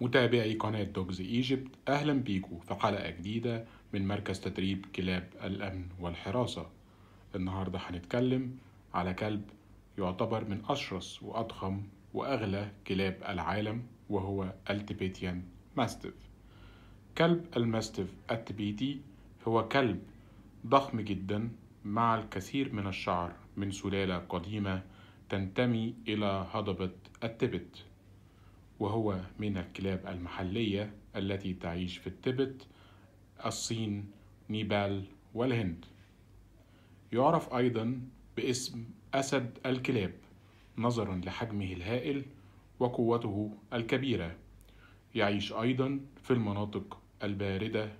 متابعي قناة دوجز ايجيبت أهلا بيكم في حلقة جديدة من مركز تدريب كلاب الأمن والحراسة النهاردة هنتكلم على كلب يعتبر من أشرس وأضخم وأغلى كلاب العالم وهو التبيتيان ماستيف كلب الماستيف التبيتي هو كلب ضخم جدا مع الكثير من الشعر من سلالة قديمة تنتمي إلى هضبة التبت وهو من الكلاب المحلية التي تعيش في التبت الصين نيبال والهند يعرف أيضا باسم أسد الكلاب نظرا لحجمه الهائل وقوته الكبيرة يعيش أيضا في المناطق الباردة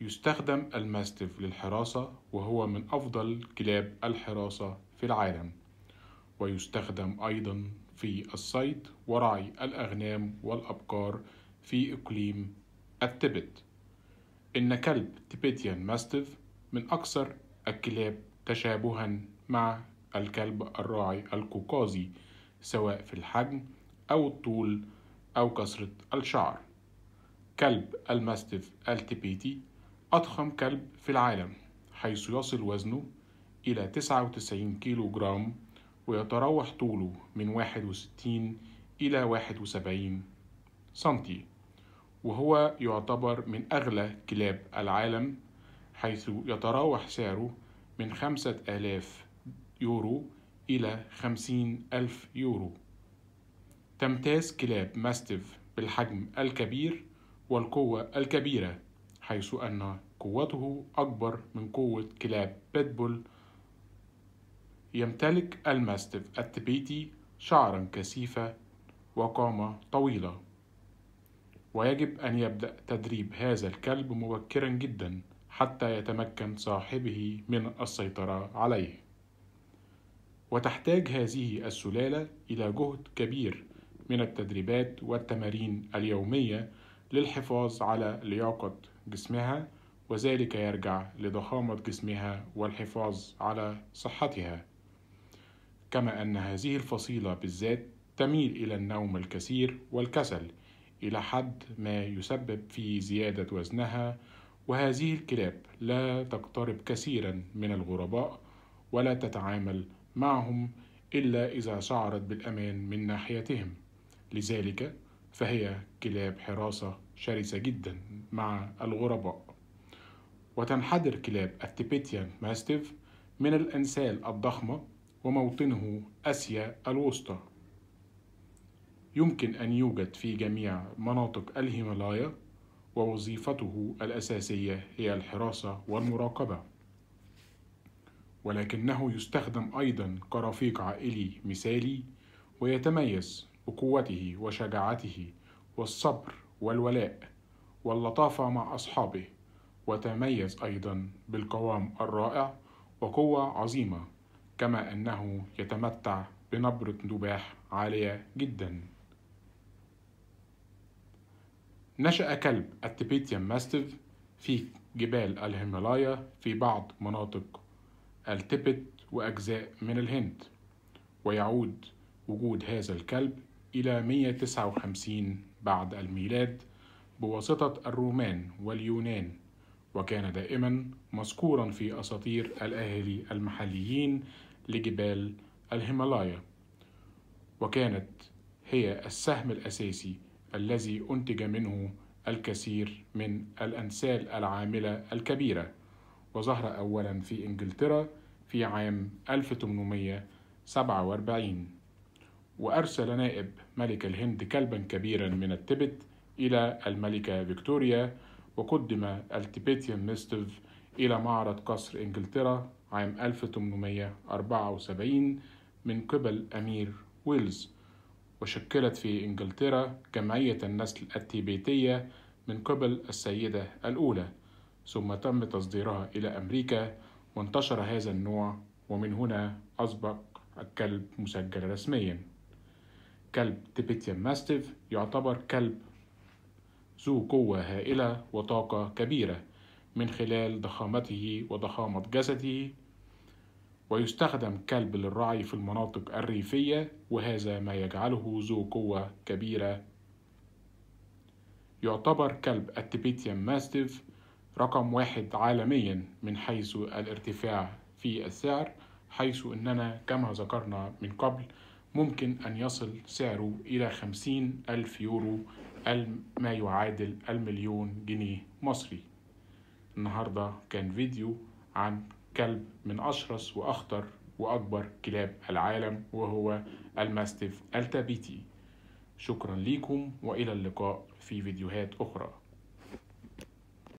يستخدم الماستف للحراسة وهو من أفضل كلاب الحراسة في العالم ويستخدم أيضا في الصيد ورعي الأغنام والأبقار في إقليم التبت إن كلب تبتيان ماستيف من أكثر الكلاب تشابها مع الكلب الراعي القوقازي سواء في الحجم أو الطول أو كثرة الشعر كلب الماستيف التبيتي أضخم كلب في العالم حيث يصل وزنه إلى 99 جرام ويتراوح طوله من 61 إلى 71 سنتي وهو يعتبر من أغلى كلاب العالم حيث يتراوح سعره من 5000 يورو إلى 50000 يورو تمتاز كلاب ماستيف بالحجم الكبير والقوة الكبيرة حيث أن قوته أكبر من قوة كلاب بيتبول يمتلك الماستيف التبيتي شعرا كثيفا وقامة طويلة ويجب أن يبدأ تدريب هذا الكلب مبكرا جدا حتى يتمكن صاحبه من السيطرة عليه وتحتاج هذه السلالة إلى جهد كبير من التدريبات والتمارين اليومية للحفاظ على لياقة جسمها وذلك يرجع لضخامة جسمها والحفاظ على صحتها كما أن هذه الفصيلة بالذات تميل إلى النوم الكثير والكسل إلى حد ما يسبب في زيادة وزنها وهذه الكلاب لا تقترب كثيرا من الغرباء ولا تتعامل معهم إلا إذا شعرت بالأمان من ناحيتهم لذلك فهي كلاب حراسة شرسة جدا مع الغرباء وتنحدر كلاب التبيتيان ماستيف من الأنسال الضخمة وموطنه آسيا الوسطى يمكن أن يوجد في جميع مناطق الهيمالايا ووظيفته الأساسية هي الحراسة والمراقبة ولكنه يستخدم أيضا كرفيق عائلي مثالي ويتميز بقوته وشجاعته والصبر والولاء واللطافة مع أصحابه وتميز أيضا بالقوام الرائع وقوة عظيمة كما أنه يتمتع بنبرة نباح عالية جدا نشأ كلب التبيتيان ماستيف في جبال الهيمالايا في بعض مناطق التبت وأجزاء من الهند ويعود وجود هذا الكلب إلى 159 بعد الميلاد بواسطة الرومان واليونان وكان دائما مذكورا في أساطير الأهالي المحليين لجبال الهيمالايا وكانت هي السهم الأساسي الذي أنتج منه الكثير من الأنسال العاملة الكبيرة وظهر أولا في إنجلترا في عام 1847 وأرسل نائب ملك الهند كلبا كبيرا من التبت إلى الملكة فيكتوريا وقدم التبتيان ميستيف إلى معرض قصر إنجلترا عام 1874 من قبل أمير ويلز وشكلت في إنجلترا جمعية النسل التيبيتية من قبل السيدة الأولى ثم تم تصديرها إلى أمريكا وانتشر هذا النوع ومن هنا أسبق الكلب مسجل رسميا كلب تيبيتيان ماستيف يعتبر كلب ذو قوة هائلة وطاقة كبيرة من خلال ضخامته وضخامة جسده ويستخدم كلب للرعي في المناطق الريفية وهذا ما يجعله ذو قوة كبيرة يعتبر كلب التبيتيان ماستيف رقم واحد عالميا من حيث الارتفاع في السعر حيث أننا كما ذكرنا من قبل ممكن أن يصل سعره إلى خمسين ألف يورو ما يعادل المليون جنيه مصري النهاردة كان فيديو عن كلب من أشرس وأخطر وأكبر كلاب العالم وهو الماستيف التابيتي شكرا ليكم وإلى اللقاء في فيديوهات أخرى